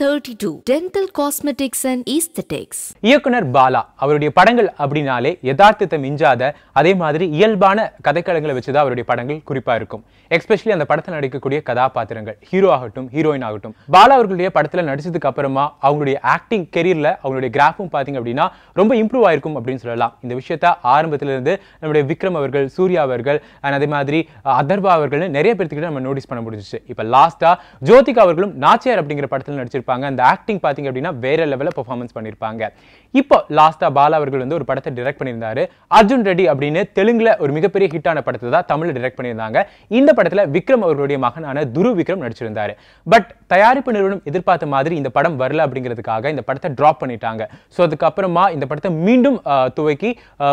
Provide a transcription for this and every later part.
32 dental cosmetics and ஈஸ்தெட்டிக்ஸ் இயக்குனர் பாலா அவருடைய படங்கள் அப்படினாலே யதார்த்தத்தை மிஞ்சாத அதே மாதிரி இயல்பான கதைக்களங்களை வச்சுதான் அவருடைய படங்கள் குறிப்பா இருக்கும் எஸ்பெஷலி அந்த படத்தில் நடிக்கக்கூடிய கதாபாத்திரங்கள் ஹீரோ ஆகட்டும் ஹீரோயின் ஆகட்டும் பாலா அவர்களுடைய படத்தில் நடிச்சதுக்கு அப்புறமா அவங்களுடைய ஆக்டிங் கெரியரில் அவங்களுடைய கிராஃபும் பார்த்தீங்க அப்படின்னா ரொம்ப இம்ப்ரூவ் ஆயிருக்கும் அப்படின்னு சொல்லலாம் இந்த விஷயத்த ஆரம்பத்திலிருந்து நம்முடைய விக்ரம் அவர்கள் சூர்யா அவர்கள் அண்ட் அதே மாதிரி அதர்வா அவர்கள் நிறைய பேர்த்துக்கிட்ட நம்ம நோட்டீஸ் பண்ண முடிஞ்சிச்சு இப்போ லாஸ்டா ஜோதிகா அவர்களும் நாச்சியார் அப்படிங்கிற படத்தில் நடிச்சிருப்பாங்க பண்ணியிருப்பாங்க அந்த ஆக்டிங் பார்த்தீங்க அப்படின்னா வேற லெவலில் பெர்ஃபார்மன்ஸ் பண்ணியிருப்பாங்க இப்போ லாஸ்ட்டாக பாலா அவர்கள் வந்து ஒரு படத்தை டிரெக்ட் பண்ணியிருந்தாரு அர்ஜுன் ரெட்டி அப்படின்னு தெலுங்கில் ஒரு மிகப்பெரிய ஹிட்டான படத்தை தான் தமிழில் டிரெக்ட் பண்ணியிருந்தாங்க இந்த படத்தில் விக்ரம் அவர்களுடைய மகனான துரு விக்ரம் நடிச்சிருந்தார் பட் தயாரிப்பு நிறுவனம் எதிர்பார்த்த மாதிரி இந்த படம் வரல அப்படிங்கிறதுக்காக இந்த படத்தை ட்ராப் பண்ணிட்டாங்க ஸோ அதுக்கப்புறமா இந்த படத்தை மீண்டும் துவக்கி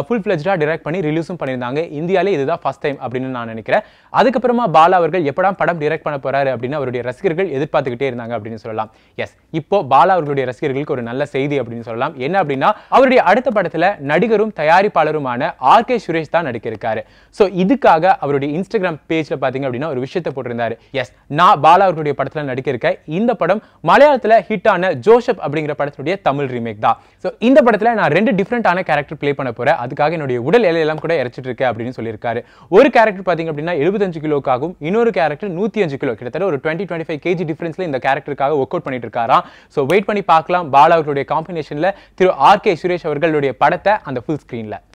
ஃபுல் ஃப்ளெஜ்டாக டிரெக்ட் பண்ணி ரிலீஸும் பண்ணியிருந்தாங்க இந்தியாவிலே இதுதான் ஃபஸ்ட் டைம் அப்படின்னு நான் நினைக்கிறேன் அதுக்கப்புறமா பாலா அவர்கள் எப்படா படம் டிரெக்ட் பண்ண போறாரு அப்படின்னு அவருடைய ரசிகர்கள் எதிர்பார்த்துக்கிட்டே இருந்தாங்க அப்படின்னு சொல்லலாம் எஸ் இப்போ பாலா அவர்களுடைய ரசிகர்களுக்கு ஒரு நல்ல செய்தி அப்படின்னு சொல்லலாம் என்ன அப்படின்னா அவருடைய அடுத்த படத்துல நடிகரும் தயாரிப்பாளருமான ஆர் கே சுரேஷ் தான் நடிக்க இருக்காரு ஸோ இதுக்காக அவருடைய இன்ஸ்டாகிராம் பேஜ்ல பாத்தீங்க அப்படின்னா ஒரு விஷயத்த போட்டிருந்தாரு எஸ் நான் பாலா அவர்களுடைய படத்துல நடிக்க இருக்க இந்த படம் மலையாளத்துல ஹிட் ஆன ஜோஷப் அப்படிங்கிற படத்துடைய தமிழ் ரீமேக் தான் ஸோ இந்த படத்துல நான் ரெண்டு டிஃப்ரெண்டான கேரக்டர் பிளே பண்ண போறேன் அதுக்காக என்னுடைய உடல் எல்லாம் கூட இறச்சிட்டு இருக்கேன் அப்படின்னு சொல்லியிருக்காரு ஒரு கேரக்டர் பாத்தீங்க அப்படின்னா எழுபத்தஞ்சு கிலோக்காகவும் இன்னொரு கேரக்டர் நூத்தி அஞ்சு கிலோ கிட்டத்தட்ட ஒரு டுவெண்ட்டி டுவெண்ட்டி ஃபைவ் கேஜி டிஃபரன்ஸ்ல இந்த கேரக்டருக்காக ஒர்க் அவுட் பண்ணிட்டு இருக்காராம் ஸோ வெயிட் பண்ணி பார்க்கலாம் பாலா அவர்களுடைய காம்பினேஷனில் திரு ஆர் கே சுரேஷ் அவர்களுடைய படத்தை அந்த ஃபுல் ஸ்க்ரீனில்